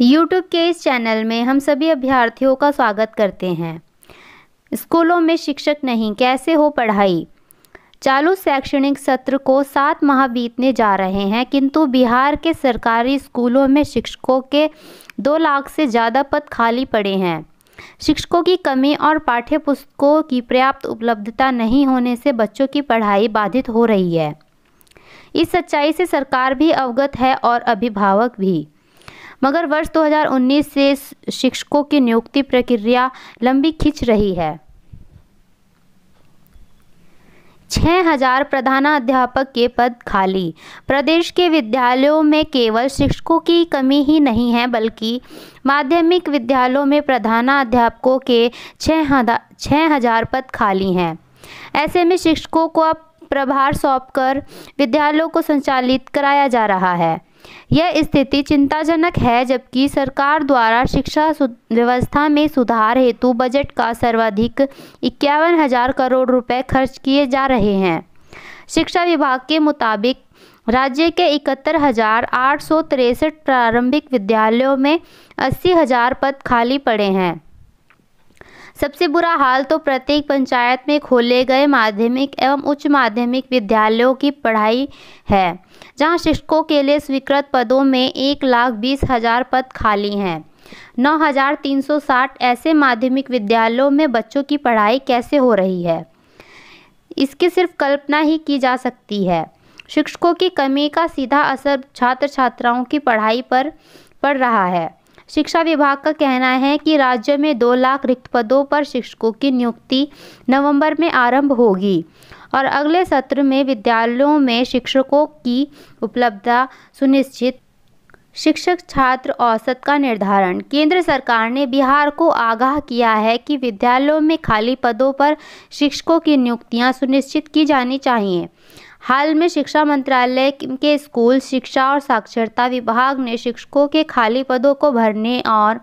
YouTube के इस channel में हम सभी अभ्यर्थियों का स्वागत करते हैं स्कूलों में शिक्षक नहीं कैसे हो पढ़ाई चालू शैक्षणिक सत्र को सात माह बीतने जा रहे हैं किंतु बिहार के सरकारी स्कूलों में शिक्षकों के दो लाख से ज़्यादा पद खाली पड़े हैं शिक्षकों की कमी और पाठ्य पुस्तकों की पर्याप्त उपलब्धता नहीं होने से बच्चों की पढ़ाई बाधित हो रही है इस सच्चाई से सरकार भी अवगत है और अभिभावक भी मगर वर्ष 2019 से शिक्षकों की नियुक्ति प्रक्रिया लंबी खिंच रही है छः हजार प्रधानाध्यापक के पद खाली प्रदेश के विद्यालयों में केवल शिक्षकों की कमी ही नहीं है बल्कि माध्यमिक विद्यालयों में प्रधानाध्यापकों के छः हजार पद खाली हैं ऐसे में शिक्षकों को अब प्रभार सौंपकर विद्यालयों को संचालित कराया जा रहा है यह स्थिति चिंताजनक है जबकि सरकार द्वारा शिक्षा व्यवस्था में सुधार हेतु बजट का सर्वाधिक इक्यावन हजार करोड़ रुपए खर्च किए जा रहे हैं शिक्षा विभाग के मुताबिक राज्य के इकहत्तर हजार आठ सौ तिरसठ प्रारंभिक विद्यालयों में अस्सी हजार पद खाली पड़े हैं सबसे बुरा हाल तो प्रत्येक पंचायत में खोले गए माध्यमिक एवं उच्च माध्यमिक विद्यालयों की पढ़ाई है जहां शिक्षकों के लिए स्वीकृत पदों में एक लाख बीस हज़ार पद खाली हैं नौ हज़ार तीन सौ साठ ऐसे माध्यमिक विद्यालयों में बच्चों की पढ़ाई कैसे हो रही है इसकी सिर्फ कल्पना ही की जा सकती है शिक्षकों की कमी का सीधा असर छात्र छात्राओं की पढ़ाई पर पड़ रहा है शिक्षा विभाग का कहना है कि राज्य में दो लाख रिक्त पदों पर शिक्षकों की नियुक्ति नवंबर में आरंभ होगी और अगले सत्र में विद्यालयों में शिक्षकों की उपलब्धता सुनिश्चित शिक्षक छात्र औसत का निर्धारण केंद्र सरकार ने बिहार को आगाह किया है कि विद्यालयों में खाली पदों पर शिक्षकों की नियुक्तियां सुनिश्चित की जानी चाहिए हाल में शिक्षा मंत्रालय के स्कूल शिक्षा और साक्षरता विभाग ने शिक्षकों के खाली पदों को भरने और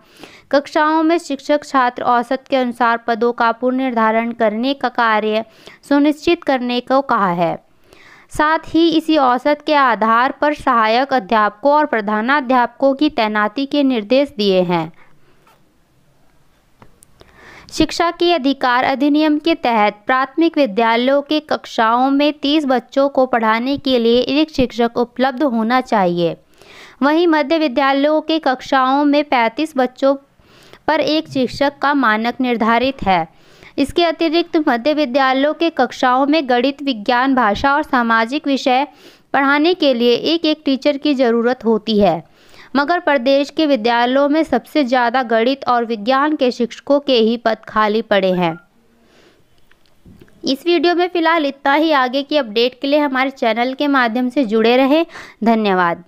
कक्षाओं में शिक्षक छात्र औसत के अनुसार पदों का पुनर्निर्धारण करने का कार्य सुनिश्चित करने को कहा है साथ ही इसी औसत के आधार पर सहायक अध्यापकों और प्रधानाध्यापकों की तैनाती के निर्देश दिए हैं शिक्षा के अधिकार अधिनियम के तहत प्राथमिक विद्यालयों के कक्षाओं में तीस बच्चों को पढ़ाने के लिए एक शिक्षक उपलब्ध होना चाहिए वहीं मध्य विद्यालयों के कक्षाओं में पैंतीस बच्चों पर एक शिक्षक का मानक निर्धारित है इसके अतिरिक्त मध्य विद्यालयों के कक्षाओं में गणित विज्ञान भाषा और सामाजिक विषय पढ़ाने के लिए एक एक टीचर की ज़रूरत होती है मगर प्रदेश के विद्यालयों में सबसे ज़्यादा गणित और विज्ञान के शिक्षकों के ही पद खाली पड़े हैं इस वीडियो में फ़िलहाल इतना ही आगे की अपडेट के लिए हमारे चैनल के माध्यम से जुड़े रहें धन्यवाद